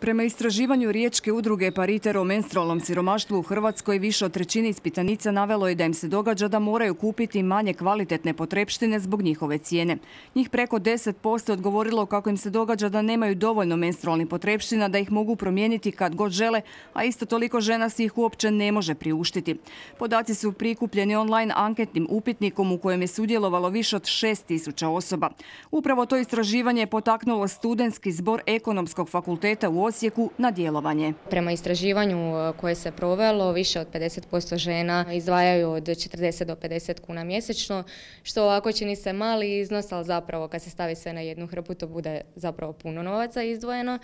Prema istraživanju Riječke udruge Pariter o menstrualnom siromaštvu u Hrvatskoj više od trećine ispitanica navelo je da im se događa da moraju kupiti manje kvalitetne potrepštine zbog njihove cijene. Njih preko 10% odgovorilo kako im se događa da nemaju dovoljno menstrualnih potrepština, da ih mogu promijeniti kad god žele, a isto toliko žena si ih uopće ne može priuštiti. Podaci su prikupljeni online anketnim upitnikom u kojem je sudjelovalo više od 6000 osoba. Upravo to istraživanje je potaknulo studentski zbor ekonomskog fakulteta u Osijeku na djelovanje. Prema istraživanju e, koje se provelo, više od 50% žena izdvajaju od 40 do 50 kuna mjesečno, što ovako čini se mali iznos, ali zapravo kad se stavi sve na jednu hrpu, to bude zapravo puno novaca izdvojeno.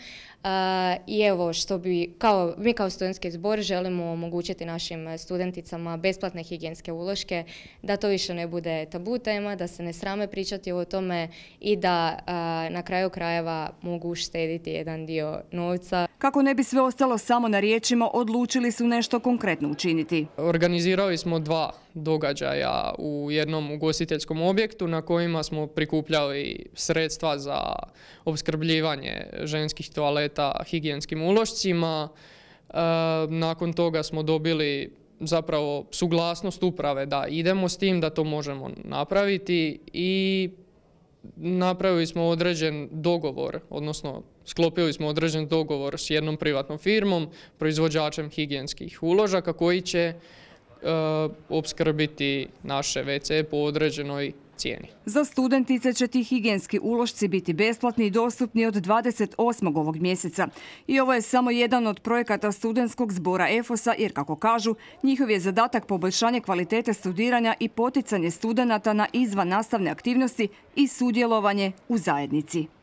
E, I evo što bi, kao, mi kao studentski zbor želimo omogućiti našim studenticama besplatne higijenske uloške, da to više ne bude tabu tema, da se ne srame pričati o tome i da e, na kraju krajeva mogu štediti jedan dio kako ne bi sve ostalo samo na riječima, odlučili su nešto konkretno učiniti. Organizirali smo dva događaja u jednom ugostiteljskom objektu na kojima smo prikupljali sredstva za opskrbljivanje ženskih toaleta higijenskim ulošcima. E, nakon toga smo dobili zapravo suglasnost uprave da idemo s tim, da to možemo napraviti i napravili smo određen dogovor, odnosno sklopili smo određen dogovor s jednom privatnom firmom, proizvođačem higijenskih uložaka koji će e, opskrbiti naše WC po određenoj cijeni. Za studentice će ti higijenski ulošci biti besplatni i dostupni od 28. ovog mjeseca. I ovo je samo jedan od projekata studentskog zbora EFOS-a jer, kako kažu, njihov je zadatak poboljšanje kvalitete studiranja i poticanje studenata na izvan nastavne aktivnosti i sudjelovanje u zajednici.